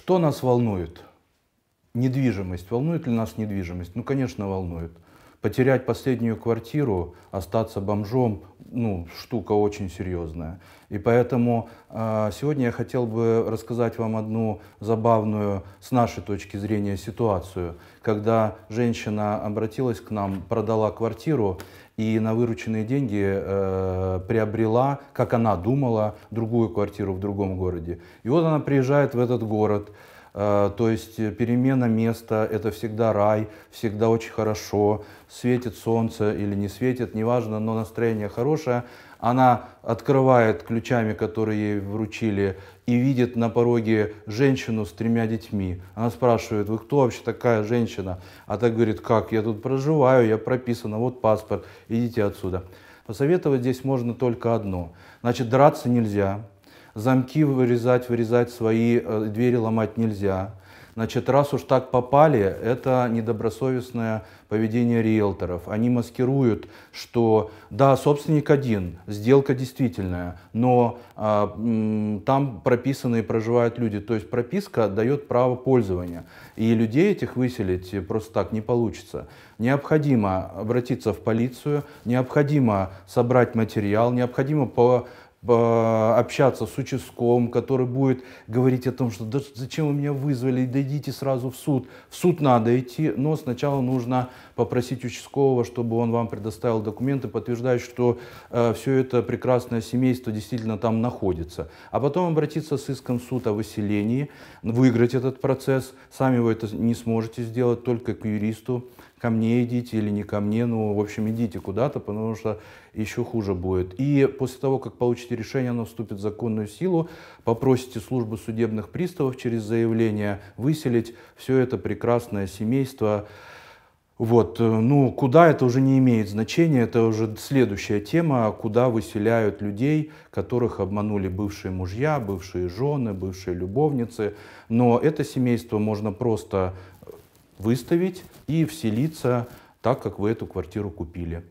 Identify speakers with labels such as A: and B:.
A: Что нас волнует? Недвижимость. Волнует ли нас недвижимость? Ну, конечно, волнует. Потерять последнюю квартиру, остаться бомжом, ну, штука очень серьезная. И поэтому э, сегодня я хотел бы рассказать вам одну забавную, с нашей точки зрения, ситуацию, когда женщина обратилась к нам, продала квартиру и на вырученные деньги э, приобрела, как она думала, другую квартиру в другом городе. И вот она приезжает в этот город, Э, то есть э, перемена места – это всегда рай, всегда очень хорошо, светит солнце или не светит, неважно, но настроение хорошее. Она открывает ключами, которые ей вручили, и видит на пороге женщину с тремя детьми. Она спрашивает, вы кто вообще такая женщина? А та говорит, как, я тут проживаю, я прописана, вот паспорт, идите отсюда. Посоветовать здесь можно только одно. Значит, драться нельзя, замки вырезать, вырезать свои, э, двери ломать нельзя. Значит, раз уж так попали, это недобросовестное поведение риэлторов. Они маскируют, что да, собственник один, сделка действительная, но э, там прописаны и проживают люди. То есть прописка дает право пользования. И людей этих выселить просто так не получится. Необходимо обратиться в полицию, необходимо собрать материал, необходимо по Э, общаться с участком, который будет говорить о том, что да зачем вы меня вызвали, да идите сразу в суд. В суд надо идти, но сначала нужно попросить участкового, чтобы он вам предоставил документы, подтверждающие, что э, все это прекрасное семейство действительно там находится. А потом обратиться с иском в суд о выселении, выиграть этот процесс. Сами вы это не сможете сделать, только к юристу ко мне идите или не ко мне, ну, в общем, идите куда-то, потому что еще хуже будет. И после того, как получите решение, оно вступит в законную силу, попросите службу судебных приставов через заявление выселить все это прекрасное семейство, вот, э, ну, куда это уже не имеет значения, это уже следующая тема, куда выселяют людей, которых обманули бывшие мужья, бывшие жены, бывшие любовницы. Но это семейство можно просто выставить и вселиться так, как вы эту квартиру купили.